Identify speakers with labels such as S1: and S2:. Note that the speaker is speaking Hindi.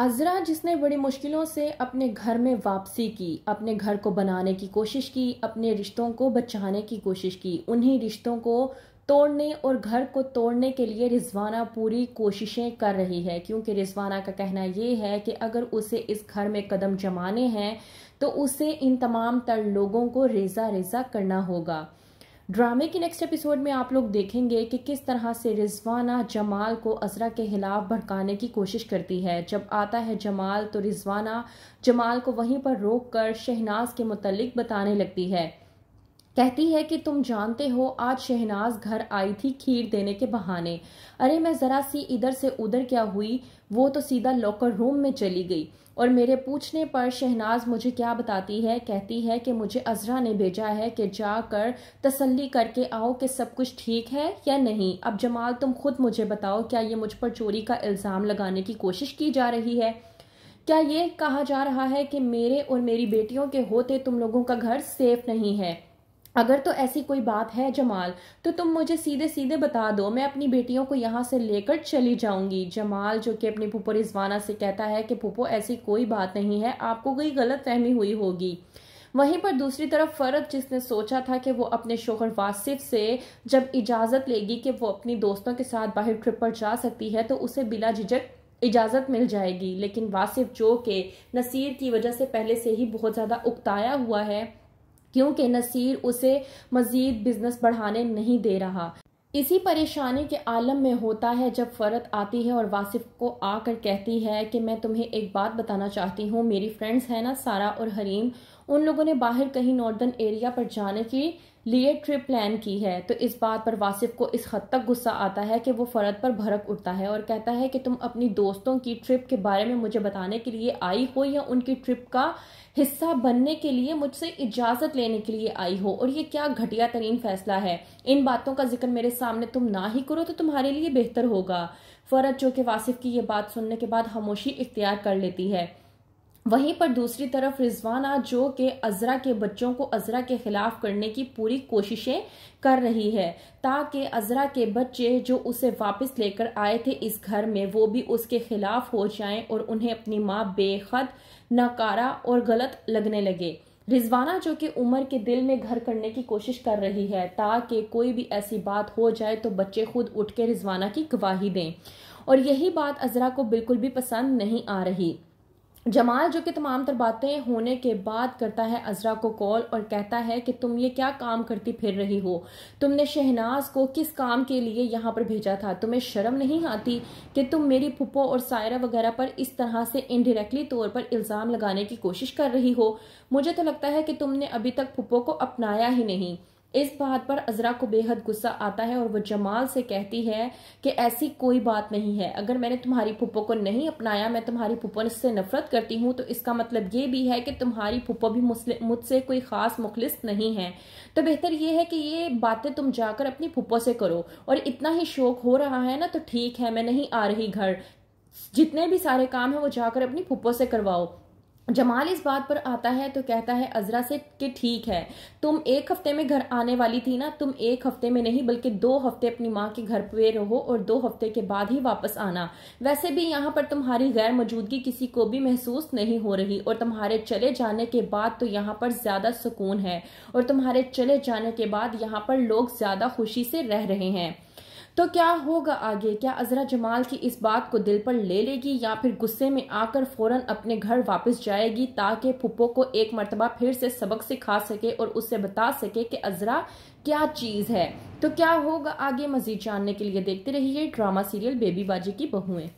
S1: अजरा जिसने बड़ी मुश्किलों से अपने घर में वापसी की अपने घर को बनाने की कोशिश की अपने रिश्तों को बचाने की कोशिश की उन्हीं रिश्तों को तोड़ने और घर को तोड़ने के लिए रिजवाना पूरी कोशिशें कर रही है क्योंकि रिजवाना का कहना ये है कि अगर उसे इस घर में कदम जमाने हैं तो उसे इन तमाम तर लोगों को रेजा रेजा करना होगा ड्रामे के नेक्स्ट एपिसोड में आप लोग देखेंगे कि किस तरह से रिजवाना जमाल को अजरा के खिलाफ भड़काने की कोशिश करती है जब आता है जमाल तो रिजवाना जमाल को वहीं पर रोक कर शहनाज के मुतलिक बताने लगती है कहती है कि तुम जानते हो आज शहनाज घर आई थी खीर देने के बहाने अरे मैं ज़रा सी इधर से उधर क्या हुई वो तो सीधा लॉकर रूम में चली गई और मेरे पूछने पर शहनाज मुझे क्या बताती है कहती है कि मुझे अजरा ने भेजा है कि जाकर तसल्ली करके आओ कि सब कुछ ठीक है या नहीं अब जमाल तुम खुद मुझे बताओ क्या ये मुझ पर चोरी का इल्ज़ाम लगाने की कोशिश की जा रही है क्या ये कहा जा रहा है कि मेरे और मेरी बेटियों के होते तुम लोगों का घर सेफ नहीं है अगर तो ऐसी कोई बात है जमाल तो तुम मुझे सीधे सीधे बता दो मैं अपनी बेटियों को यहाँ से लेकर चली जाऊंगी जमाल जो कि अपनी पुपो रिजवाना से कहता है कि पुपो ऐसी कोई बात नहीं है आपको कोई गलत फहमी हुई होगी वहीं पर दूसरी तरफ फरद जिसने सोचा था कि वो अपने शोहर वासिफ से जब इजाज़त लेगी कि वो अपनी दोस्तों के साथ बाहर ट्रिप पर जा सकती है तो उसे बिला झिझक इजाज़त मिल जाएगी लेकिन वासिफ जो के नसीर की वजह से पहले से ही बहुत ज़्यादा उकताया हुआ है क्योंकि नसीर उसे मज़ीद बिजनेस बढ़ाने नहीं दे रहा इसी परेशानी के आलम में होता है जब फ़रत आती है और वासिफ को आकर कहती है कि मैं तुम्हें एक बात बताना चाहती हूँ मेरी फ्रेंड्स हैं ना सारा और हरीम उन लोगों ने बाहर कहीं नॉर्दर्न एरिया पर जाने की लिए ट्रिप प्लान की है तो इस बात पर वासिफ को इस हद तक गुस्सा आता है कि वो फरद पर भड़क उठता है और कहता है कि तुम अपनी दोस्तों की ट्रिप के बारे में मुझे बताने के लिए आई हो या उनकी ट्रिप का हिस्सा बनने के लिए मुझसे इजाज़त लेने के लिए आई हो और ये क्या घटिया तरीन फैसला है इन बातों का जिक्र मेरे सामने तुम ना ही करो तो तुम्हारे लिए बेहतर होगा फरद जो कि वासिफ की ये बात सुनने के बाद खामोशी इख्तियार कर लेती है वहीं पर दूसरी तरफ रिजवाना जो के अजरा के बच्चों को अजरा के खिलाफ करने की पूरी कोशिशें कर रही है ताकि अजरा के बच्चे जो उसे वापस लेकर आए थे इस घर में वो भी उसके खिलाफ हो जाएं और उन्हें अपनी माँ बेहद नकारा और गलत लगने लगे रिजवाना जो कि उमर के दिल में घर करने की कोशिश कर रही है ताकि कोई भी ऐसी बात हो जाए तो बच्चे खुद उठ के रिजवाना की गवाही दें और यही बात अजरा को बिल्कुल भी पसंद नहीं आ रही जमाल जो कि तमाम तर बातें होने के बाद करता है अजरा को कॉल और कहता है कि तुम ये क्या काम करती फिर रही हो तुमने शहनाज को किस काम के लिए यहाँ पर भेजा था तुम्हें शर्म नहीं आती कि तुम मेरी पुप्पो और सायरा वगैरह पर इस तरह से इनडायरेक्टली तौर पर इल्ज़ाम लगाने की कोशिश कर रही हो मुझे तो लगता है कि तुमने अभी तक पुप्पो को अपनाया ही नहीं इस बात पर अजरा को बेहद गुस्सा आता है और वह जमाल से कहती है कि ऐसी कोई बात नहीं है अगर मैंने तुम्हारी पुप्पो को नहीं अपनाया मैं तुम्हारी पुप्पो से नफरत करती हूँ तो इसका मतलब ये भी है कि तुम्हारी पुप्पो भी मुझसे कोई ख़ास मुखलिस नहीं है तो बेहतर ये है कि ये बातें तुम जाकर अपनी पुप्पो से करो और इतना ही शौक हो रहा है ना तो ठीक है मैं नहीं आ रही घर जितने भी सारे काम हैं वो जाकर अपनी पुप्पो से करवाओ जमाल इस बात पर आता है तो कहता है अजरा से कि ठीक है तुम एक हफ्ते में घर आने वाली थी ना तुम एक हफ्ते में नहीं बल्कि दो हफ्ते अपनी माँ के घर पे रहो और दो हफ्ते के बाद ही वापस आना वैसे भी यहाँ पर तुम्हारी गैर मौजूदगी किसी को भी महसूस नहीं हो रही और तुम्हारे चले जाने के बाद तो यहाँ पर ज़्यादा सुकून है और तुम्हारे चले जाने के बाद यहाँ पर लोग ज़्यादा खुशी से रह रहे हैं तो क्या होगा आगे क्या अजरा जमाल की इस बात को दिल पर ले लेगी या फिर गुस्से में आकर फ़ौरन अपने घर वापस जाएगी ताकि फुप्पो को एक मरतबा फिर से सबक सिखा सके और उससे बता सके कि अजरा क्या चीज़ है तो क्या होगा आगे मजीद जानने के लिए देखते रहिए ड्रामा सीरियल बेबी बाजी की बहुएँ